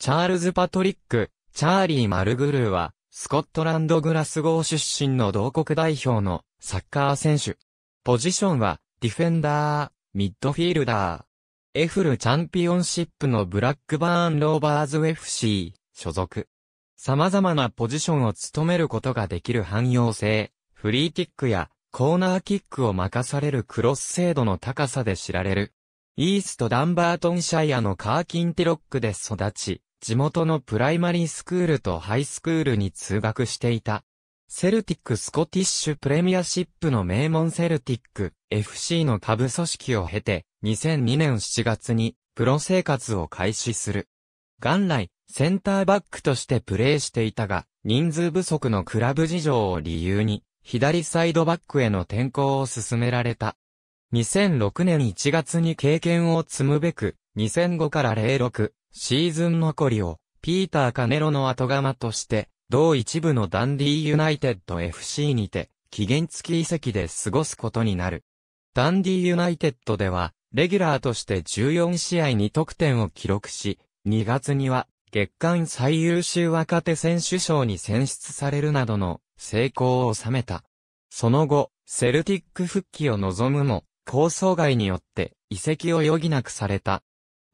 チャールズ・パトリック、チャーリー・マルグルーは、スコットランド・グラスゴー出身の同国代表のサッカー選手。ポジションは、ディフェンダー、ミッドフィールダー。エフルチャンピオンシップのブラックバーン・ローバーズ FC 所属。様々なポジションを務めることができる汎用性、フリーキックやコーナーキックを任されるクロス精度の高さで知られる。イースト・ダンバートンシャイアのカーキンティロックで育ち、地元のプライマリースクールとハイスクールに通学していた。セルティックスコティッシュプレミアシップの名門セルティック FC の下部組織を経て2002年7月にプロ生活を開始する。元来センターバックとしてプレーしていたが人数不足のクラブ事情を理由に左サイドバックへの転向を進められた。2006年1月に経験を積むべく、2005から06シーズン残りをピーター・カネロの後釜として同一部のダンディー・ユナイテッド FC にて期限付き移籍で過ごすことになる。ダンディー・ユナイテッドではレギュラーとして14試合に得点を記録し2月には月間最優秀若手選手賞に選出されるなどの成功を収めた。その後、セルティック復帰を望むも、構想外によって移籍を余儀なくされた。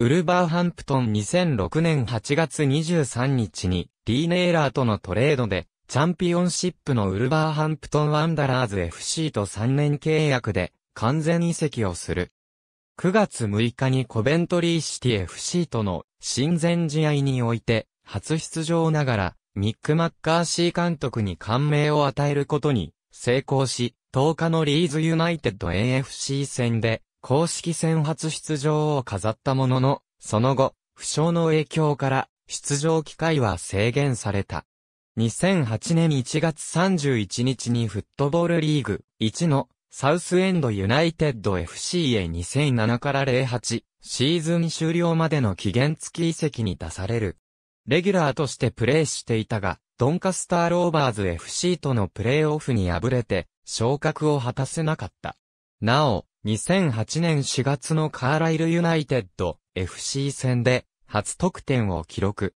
ウルバーハンプトン2006年8月23日に、リーネーラーとのトレードで、チャンピオンシップのウルバーハンプトンワンダラーズ FC と3年契約で、完全移籍をする。9月6日にコベントリーシティ FC との親善試合において、初出場ながら、ミック・マッカーシー監督に感銘を与えることに成功し、10日のリーズユナイテッド AFC 戦で公式戦初出場を飾ったものの、その後、負傷の影響から出場機会は制限された。2008年1月31日にフットボールリーグ1のサウスエンドユナイテッド FC へ2007から08シーズン終了までの期限付き移籍に出される。レギュラーとしてプレーしていたが、ドンカスターローバーズ FC とのプレーオフに敗れて昇格を果たせなかった。なお、2008年4月のカーライルユナイテッド FC 戦で初得点を記録。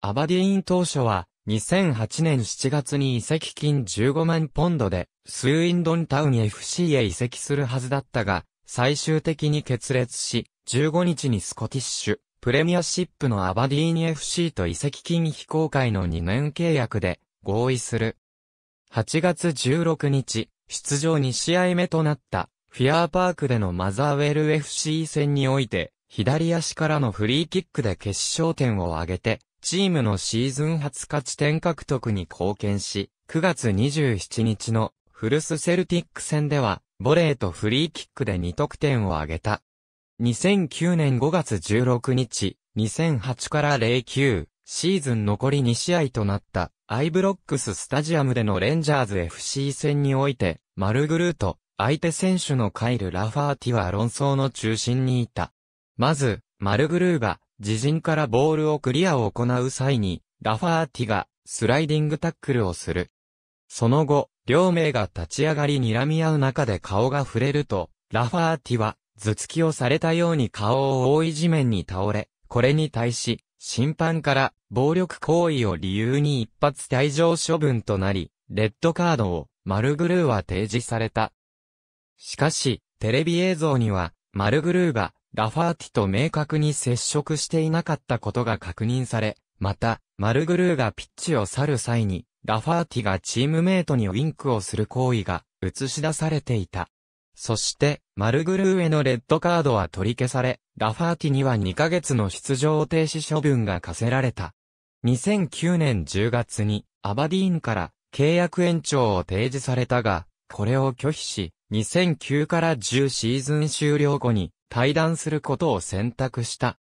アバディーン当初は2008年7月に移籍金15万ポンドでスーインドンタウン FC へ移籍するはずだったが、最終的に決裂し、15日にスコティッシュ、プレミアシップのアバディーニ FC と移籍金非公開の2年契約で合意する。8月16日、出場2試合目となったフィアーパークでのマザーウェル FC 戦において、左足からのフリーキックで決勝点を挙げて、チームのシーズン初勝ち点獲得に貢献し、9月27日のフルスセルティック戦では、ボレーとフリーキックで2得点を挙げた。2009年5月16日、2008から09、シーズン残り2試合となった、アイブロックススタジアムでのレンジャーズ FC 戦において、マルグルート、相手選手のカイル・ラファーティは論争の中心にいた。まず、マルグルーが自陣からボールをクリアを行う際に、ラファーティがスライディングタックルをする。その後、両名が立ち上がり睨み合う中で顔が触れると、ラファーティは頭突きをされたように顔を覆い地面に倒れ、これに対し、審判から暴力行為を理由に一発退場処分となり、レッドカードをマルグルーは提示された。しかし、テレビ映像には、マルグルーが、ラファーティと明確に接触していなかったことが確認され、また、マルグルーがピッチを去る際に、ラファーティがチームメイトにウィンクをする行為が映し出されていた。そして、マルグルーへのレッドカードは取り消され、ラファーティには2ヶ月の出場停止処分が課せられた。2009年10月に、アバディーンから契約延長を提示されたが、これを拒否し、2009から10シーズン終了後に退団することを選択した。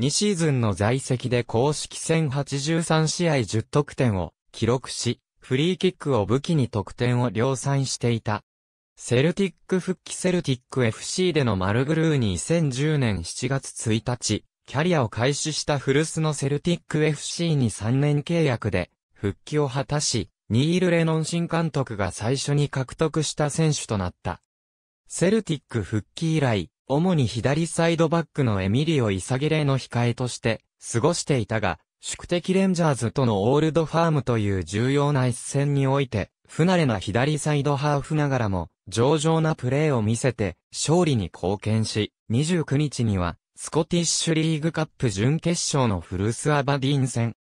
2シーズンの在籍で公式戦83試合10得点を記録し、フリーキックを武器に得点を量産していた。セルティック復帰セルティック FC でのマルグルーに2010年7月1日、キャリアを開始した古巣のセルティック FC に3年契約で復帰を果たし、ニール・レノン新監督が最初に獲得した選手となった。セルティック復帰以来、主に左サイドバックのエミリオ・イサギレの控えとして過ごしていたが、宿敵レンジャーズとのオールドファームという重要な一戦において、不慣れな左サイドハーフながらも、上々なプレーを見せて、勝利に貢献し、29日には、スコティッシュリーグカップ準決勝のフースアバディン戦、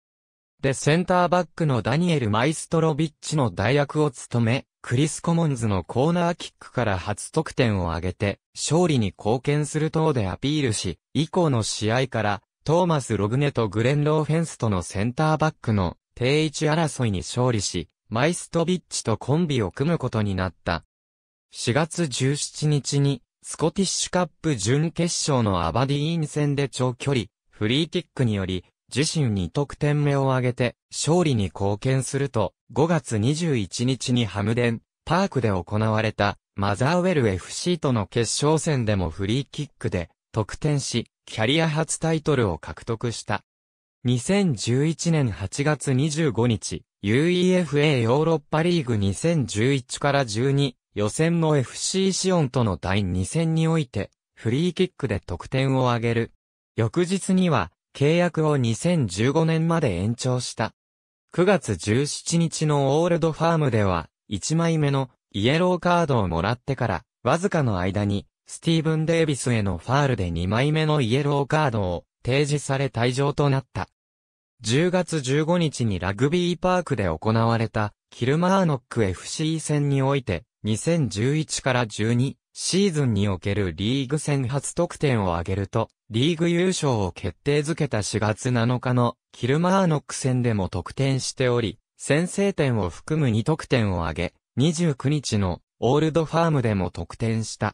でセンターバックのダニエル・マイストロビッチの代役を務め、クリス・コモンズのコーナーキックから初得点を挙げて、勝利に貢献する等でアピールし、以降の試合から、トーマス・ログネとグレン・ローフェンスとのセンターバックの定位置争いに勝利し、マイストビッチとコンビを組むことになった。4月17日に、スコティッシュカップ準決勝のアバディーン戦で長距離、フリーキックにより、自身に得点目を挙げて、勝利に貢献すると、5月21日にハムデン、パークで行われた、マザーウェル FC との決勝戦でもフリーキックで、得点し、キャリア初タイトルを獲得した。2011年8月25日、UEFA ヨーロッパリーグ2011から12予選の FC シオンとの第2戦において、フリーキックで得点を挙げる。翌日には、契約を2015年まで延長した。9月17日のオールドファームでは、1枚目のイエローカードをもらってから、わずかの間に、スティーブン・デイビスへのファールで2枚目のイエローカードを提示され退場となった。10月15日にラグビーパークで行われた、キルマーノック FC 戦において、2011から12シーズンにおけるリーグ戦初得点を挙げると、リーグ優勝を決定づけた4月7日のキルマーノック戦でも得点しており、先制点を含む2得点を挙げ、29日のオールドファームでも得点した。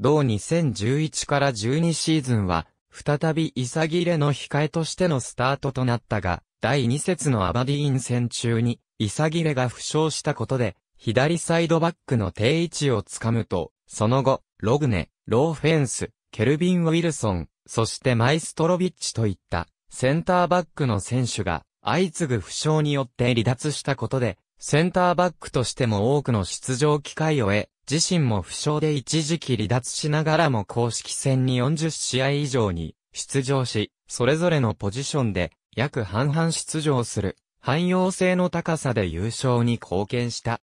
同2011から12シーズンは、再び潔れの控えとしてのスタートとなったが、第2節のアバディーン戦中に、潔れが負傷したことで、左サイドバックの定位置をつかむと、その後、ログネ、ローフェンス、ケルビン・ウィルソン、そしてマイストロビッチといったセンターバックの選手が相次ぐ負傷によって離脱したことで、センターバックとしても多くの出場機会を得、自身も負傷で一時期離脱しながらも公式戦に40試合以上に出場し、それぞれのポジションで約半々出場する汎用性の高さで優勝に貢献した。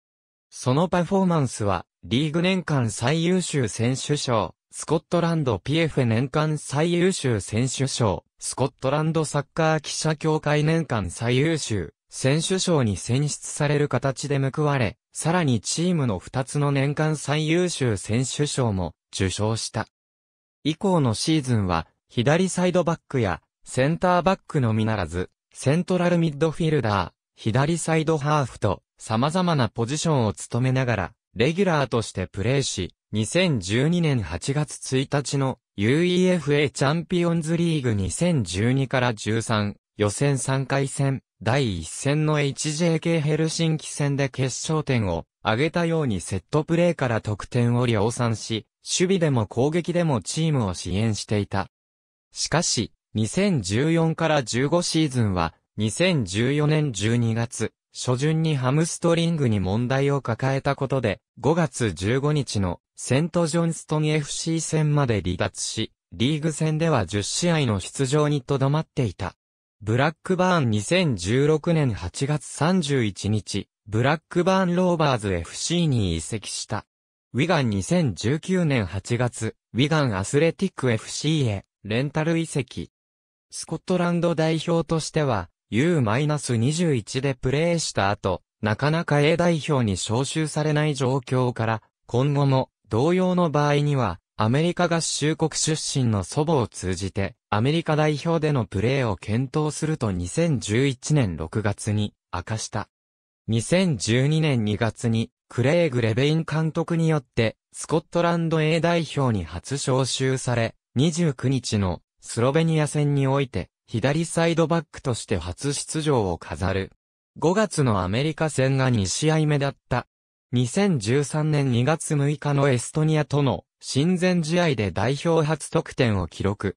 そのパフォーマンスはリーグ年間最優秀選手賞、スコットランド PF 年間最優秀選手賞、スコットランドサッカー記者協会年間最優秀選手賞に選出される形で報われ、さらにチームの2つの年間最優秀選手賞も受賞した。以降のシーズンは、左サイドバックやセンターバックのみならず、セントラルミッドフィルダー、左サイドハーフと様々なポジションを務めながら、レギュラーとしてプレーし、2012年8月1日の UEFA チャンピオンズリーグ2012から13予選3回戦第1戦の HJK ヘルシンキ戦で決勝点を挙げたようにセットプレーから得点を量産し、守備でも攻撃でもチームを支援していた。しかし、2014から15シーズンは2014年12月初旬にハムストリングに問題を抱えたことで、5月15日のセントジョンストン FC 戦まで離脱し、リーグ戦では10試合の出場にとどまっていた。ブラックバーン2016年8月31日、ブラックバーンローバーズ FC に移籍した。ウィガン2019年8月、ウィガンアスレティック FC へ、レンタル移籍。スコットランド代表としては、U-21 でプレーした後、なかなか A 代表に招集されない状況から、今後も同様の場合には、アメリカ合衆国出身の祖母を通じて、アメリカ代表でのプレーを検討すると2011年6月に明かした。2012年2月に、クレイグ・レベイン監督によって、スコットランド A 代表に初招集され、29日のスロベニア戦において、左サイドバックとして初出場を飾る。5月のアメリカ戦が2試合目だった。2013年2月6日のエストニアとの親善試合で代表初得点を記録。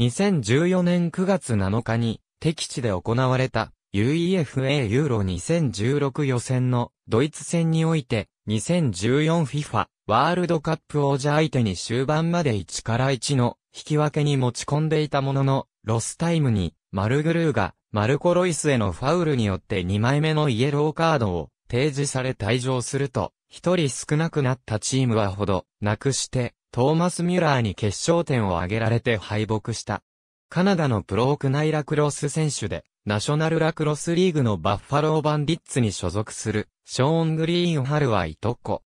2014年9月7日に敵地で行われた UEFA ユーロ2016予選のドイツ戦において 2014FIFA ワールドカップ王者相手に終盤まで1から1の引き分けに持ち込んでいたもののロスタイムに、マルグルーが、マルコ・ロイスへのファウルによって2枚目のイエローカードを提示され退場すると、1人少なくなったチームはほど、なくして、トーマス・ミュラーに決勝点を挙げられて敗北した。カナダのプロークナイラクロス選手で、ナショナルラクロスリーグのバッファロー・バンディッツに所属する、ショーン・グリーン・ハルはいとこ。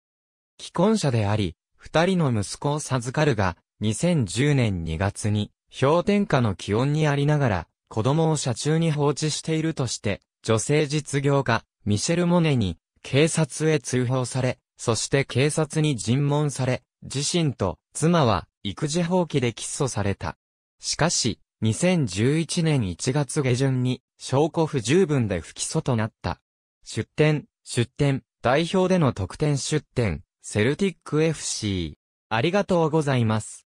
既婚者であり、二人の息子を授かるが、2010年2月に、氷点下の気温にありながら、子供を車中に放置しているとして、女性実業家、ミシェル・モネに、警察へ通報され、そして警察に尋問され、自身と妻は育児放棄で起訴された。しかし、2011年1月下旬に証拠不十分で不起訴となった。出展、出展、代表での特典出展、セルティック FC。ありがとうございます。